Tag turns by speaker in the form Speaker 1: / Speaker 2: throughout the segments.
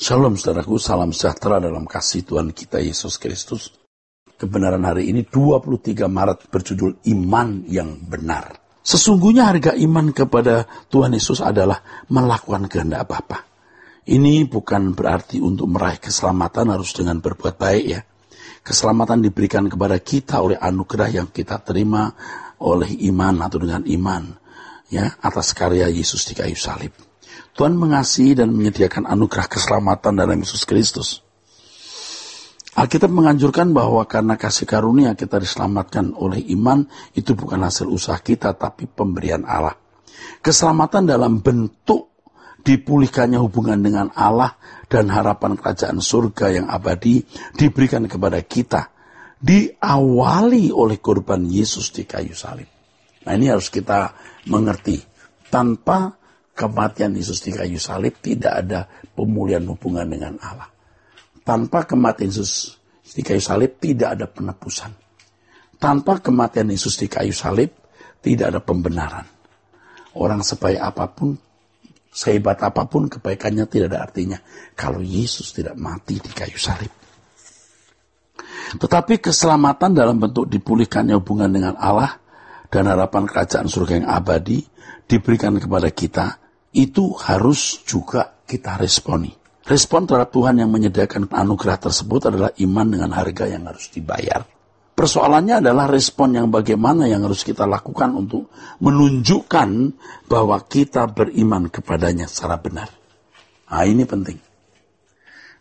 Speaker 1: Shalom saudaraku, salam sejahtera dalam kasih Tuhan kita Yesus Kristus. Kebenaran hari ini 23 Maret berjudul Iman yang Benar. Sesungguhnya harga iman kepada Tuhan Yesus adalah melakukan kehendak Bapa. Ini bukan berarti untuk meraih keselamatan harus dengan berbuat baik ya. Keselamatan diberikan kepada kita oleh anugerah yang kita terima oleh iman atau dengan iman ya atas karya Yesus di kayu salib. Tuhan mengasihi dan menyediakan anugerah keselamatan dalam Yesus Kristus. Alkitab menganjurkan bahwa karena kasih karunia kita diselamatkan oleh iman, itu bukan hasil usaha kita, tapi pemberian Allah. Keselamatan dalam bentuk dipulihkannya hubungan dengan Allah dan harapan kerajaan surga yang abadi diberikan kepada kita. Diawali oleh korban Yesus di kayu salib. Nah ini harus kita mengerti. Tanpa kematian Yesus di kayu salib tidak ada pemulihan hubungan dengan Allah. Tanpa kematian Yesus di kayu salib tidak ada penebusan. Tanpa kematian Yesus di kayu salib tidak ada pembenaran. Orang sebaik apapun, sehebat apapun kebaikannya tidak ada artinya kalau Yesus tidak mati di kayu salib. Tetapi keselamatan dalam bentuk dipulihkannya hubungan dengan Allah dan harapan kerajaan surga yang abadi diberikan kepada kita, itu harus juga kita responi. Respon terhadap Tuhan yang menyediakan anugerah tersebut adalah iman dengan harga yang harus dibayar. Persoalannya adalah respon yang bagaimana yang harus kita lakukan untuk menunjukkan bahwa kita beriman kepadanya secara benar. Nah, ini penting.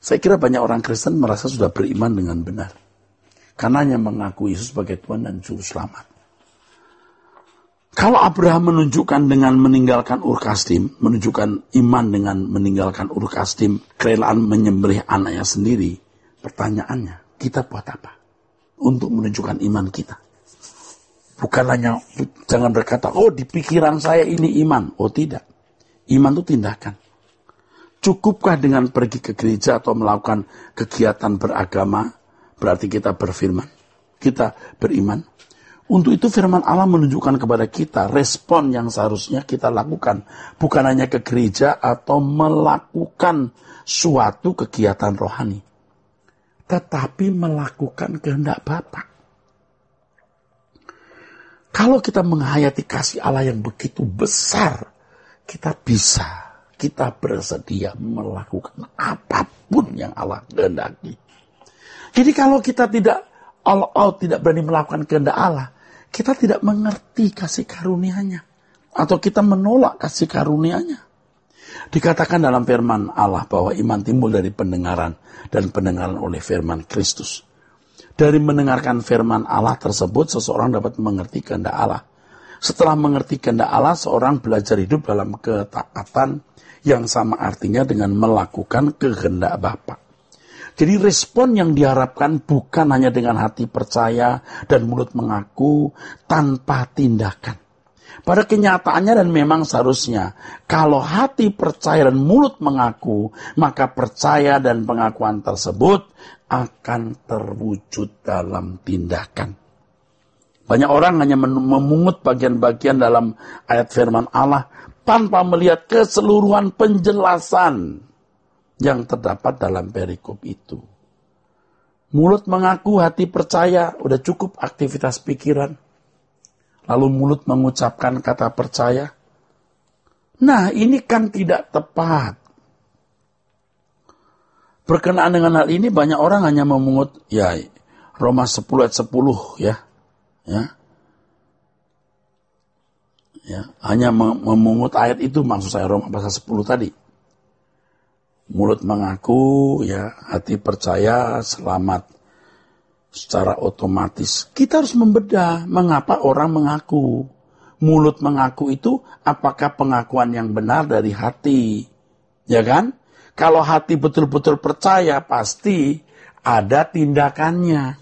Speaker 1: Saya kira banyak orang Kristen merasa sudah beriman dengan benar. Karena hanya mengaku Yesus sebagai Tuhan dan Juru Selamat. Kalau Abraham menunjukkan dengan meninggalkan Urkastim, menunjukkan iman dengan meninggalkan Urkastim, kerelaan menyembelih anaknya sendiri, pertanyaannya, kita buat apa? Untuk menunjukkan iman kita. Bukan hanya, jangan berkata, oh di pikiran saya ini iman. Oh tidak. Iman itu tindakan. Cukupkah dengan pergi ke gereja atau melakukan kegiatan beragama, berarti kita berfirman. Kita beriman. Untuk itu firman Allah menunjukkan kepada kita respon yang seharusnya kita lakukan. Bukan hanya ke gereja atau melakukan suatu kegiatan rohani. Tetapi melakukan kehendak Bapak. Kalau kita menghayati kasih Allah yang begitu besar, kita bisa, kita bersedia melakukan apapun yang Allah kehendaki. Jadi kalau kita tidak all out, tidak berani melakukan kehendak Allah, kita tidak mengerti kasih karunia-Nya atau kita menolak kasih karunia-Nya. Dikatakan dalam firman Allah bahwa iman timbul dari pendengaran dan pendengaran oleh firman Kristus. Dari mendengarkan firman Allah tersebut seseorang dapat mengerti kehendak Allah. Setelah mengerti kehendak Allah, seorang belajar hidup dalam ketaatan yang sama artinya dengan melakukan kehendak Bapa. Jadi respon yang diharapkan bukan hanya dengan hati percaya dan mulut mengaku tanpa tindakan. Pada kenyataannya dan memang seharusnya, kalau hati percaya dan mulut mengaku, maka percaya dan pengakuan tersebut akan terwujud dalam tindakan. Banyak orang hanya memungut bagian-bagian dalam ayat firman Allah tanpa melihat keseluruhan penjelasan yang terdapat dalam perikop itu. Mulut mengaku, hati percaya, udah cukup aktivitas pikiran. Lalu mulut mengucapkan kata percaya. Nah, ini kan tidak tepat. Berkenaan dengan hal ini banyak orang hanya memungut ya Roma 10 ayat 10 ya. Ya. Ya, hanya memungut ayat itu maksud saya Roma pasal 10 tadi mulut mengaku ya hati percaya selamat secara otomatis kita harus membedah mengapa orang mengaku mulut mengaku itu apakah pengakuan yang benar dari hati ya kan kalau hati betul-betul percaya pasti ada tindakannya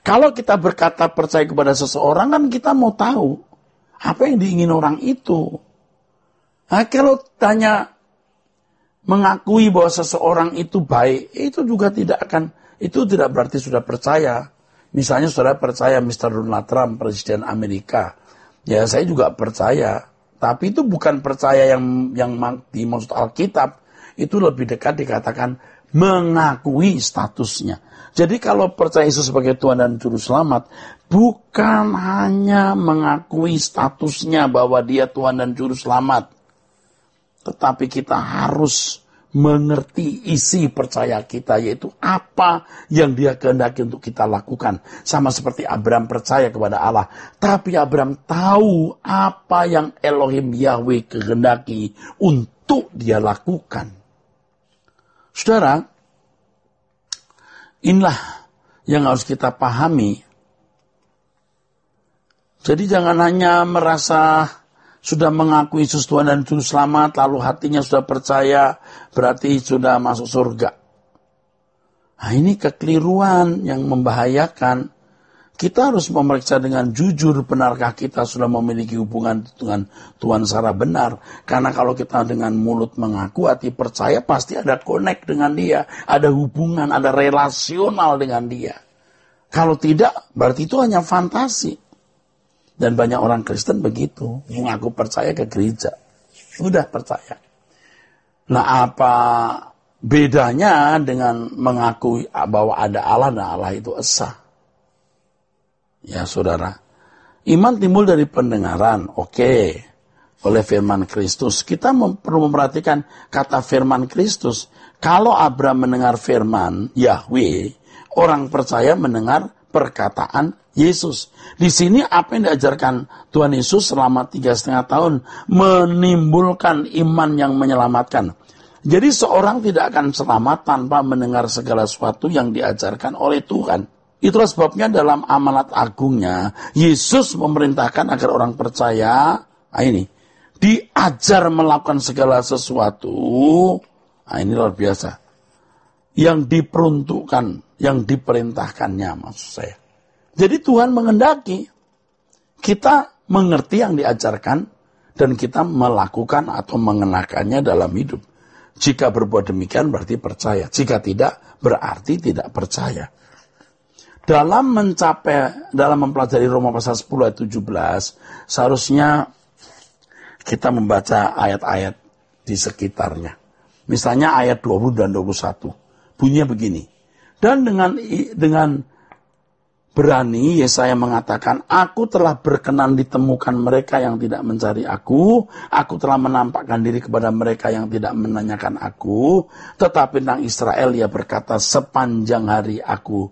Speaker 1: kalau kita berkata percaya kepada seseorang kan kita mau tahu apa yang diingin orang itu nah, kalau tanya mengakui bahwa seseorang itu baik, itu juga tidak akan, itu tidak berarti sudah percaya. Misalnya saudara percaya Mr. Donald Trump, Presiden Amerika. Ya saya juga percaya, tapi itu bukan percaya yang yang dimaksud Alkitab. Itu lebih dekat dikatakan mengakui statusnya. Jadi kalau percaya Yesus sebagai Tuhan dan Juru Selamat, bukan hanya mengakui statusnya bahwa dia Tuhan dan Juru Selamat, tetapi kita harus mengerti isi percaya kita yaitu apa yang dia kehendaki untuk kita lakukan sama seperti Abraham percaya kepada Allah tapi Abraham tahu apa yang Elohim Yahweh kehendaki untuk dia lakukan Saudara inilah yang harus kita pahami jadi jangan hanya merasa sudah mengakui Yesus Tuhan dan Juru Selamat, lalu hatinya sudah percaya, berarti sudah masuk surga. Nah ini kekeliruan yang membahayakan. Kita harus memeriksa dengan jujur benarkah kita sudah memiliki hubungan dengan Tuhan secara benar. Karena kalau kita dengan mulut mengaku, hati percaya pasti ada connect dengan dia. Ada hubungan, ada relasional dengan dia. Kalau tidak, berarti itu hanya fantasi. Dan banyak orang Kristen begitu. Mengaku percaya ke gereja. sudah percaya. Nah apa bedanya dengan mengakui bahwa ada Allah dan Allah itu esa? Ya saudara. Iman timbul dari pendengaran. Oke. Okay oleh firman Kristus. Kita perlu memperhatikan kata firman Kristus. Kalau Abraham mendengar firman Yahweh, orang percaya mendengar perkataan Yesus. Di sini apa yang diajarkan Tuhan Yesus selama tiga setengah tahun menimbulkan iman yang menyelamatkan. Jadi seorang tidak akan selamat tanpa mendengar segala sesuatu yang diajarkan oleh Tuhan. Itulah sebabnya dalam amanat agungnya, Yesus memerintahkan agar orang percaya, nah ini, diajar melakukan segala sesuatu, nah ini luar biasa, yang diperuntukkan, yang diperintahkannya maksud saya. Jadi Tuhan mengendaki kita mengerti yang diajarkan dan kita melakukan atau mengenakannya dalam hidup. Jika berbuat demikian berarti percaya, jika tidak berarti tidak percaya. Dalam mencapai, dalam mempelajari Roma pasal 10 ayat 17, seharusnya kita membaca ayat-ayat di sekitarnya. Misalnya ayat 20 dan 21 bunyinya begini. Dan dengan dengan berani Yesaya mengatakan, "Aku telah berkenan ditemukan mereka yang tidak mencari aku, aku telah menampakkan diri kepada mereka yang tidak menanyakan aku, tetapi tentang Israel ia berkata, sepanjang hari aku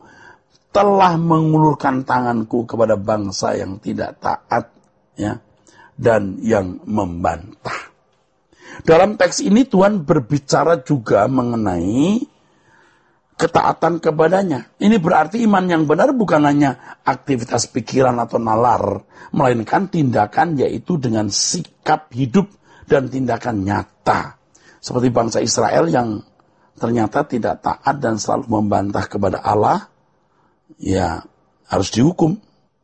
Speaker 1: telah mengulurkan tanganku kepada bangsa yang tidak taat ya dan yang membantah." Dalam teks ini Tuhan berbicara juga mengenai ketaatan kepadanya. Ini berarti iman yang benar bukan hanya aktivitas pikiran atau nalar, melainkan tindakan yaitu dengan sikap hidup dan tindakan nyata. Seperti bangsa Israel yang ternyata tidak taat dan selalu membantah kepada Allah, ya harus dihukum.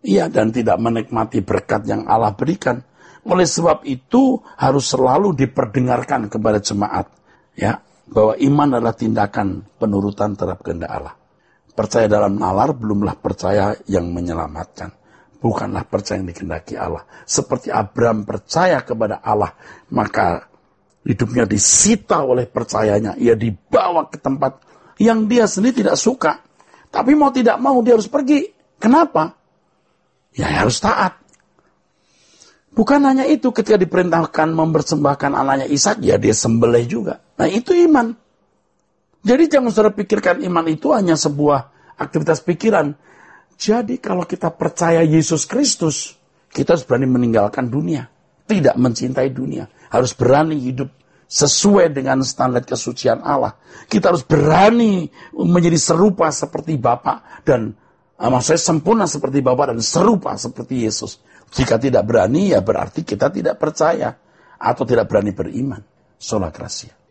Speaker 1: Iya, dan tidak menikmati berkat yang Allah berikan. Oleh sebab itu harus selalu diperdengarkan kepada jemaat. Ya, bahwa iman adalah tindakan penurutan terhadap kehendak Allah. Percaya dalam nalar belumlah percaya yang menyelamatkan. Bukanlah percaya yang dikendaki Allah. Seperti Abraham percaya kepada Allah, maka hidupnya disita oleh percayanya. Ia dibawa ke tempat yang dia sendiri tidak suka. Tapi mau tidak mau dia harus pergi. Kenapa? Ya harus taat. Bukan hanya itu, ketika diperintahkan mempersembahkan anaknya Ishak, ya dia sembelih juga. Nah itu iman. Jadi jangan saudara pikirkan iman itu hanya sebuah aktivitas pikiran. Jadi kalau kita percaya Yesus Kristus, kita harus berani meninggalkan dunia. Tidak mencintai dunia. Harus berani hidup sesuai dengan standar kesucian Allah. Kita harus berani menjadi serupa seperti Bapa dan eh, maksudnya sempurna seperti Bapa dan serupa seperti Yesus. Jika tidak berani, ya berarti kita tidak percaya atau tidak berani beriman. Solat rahasia.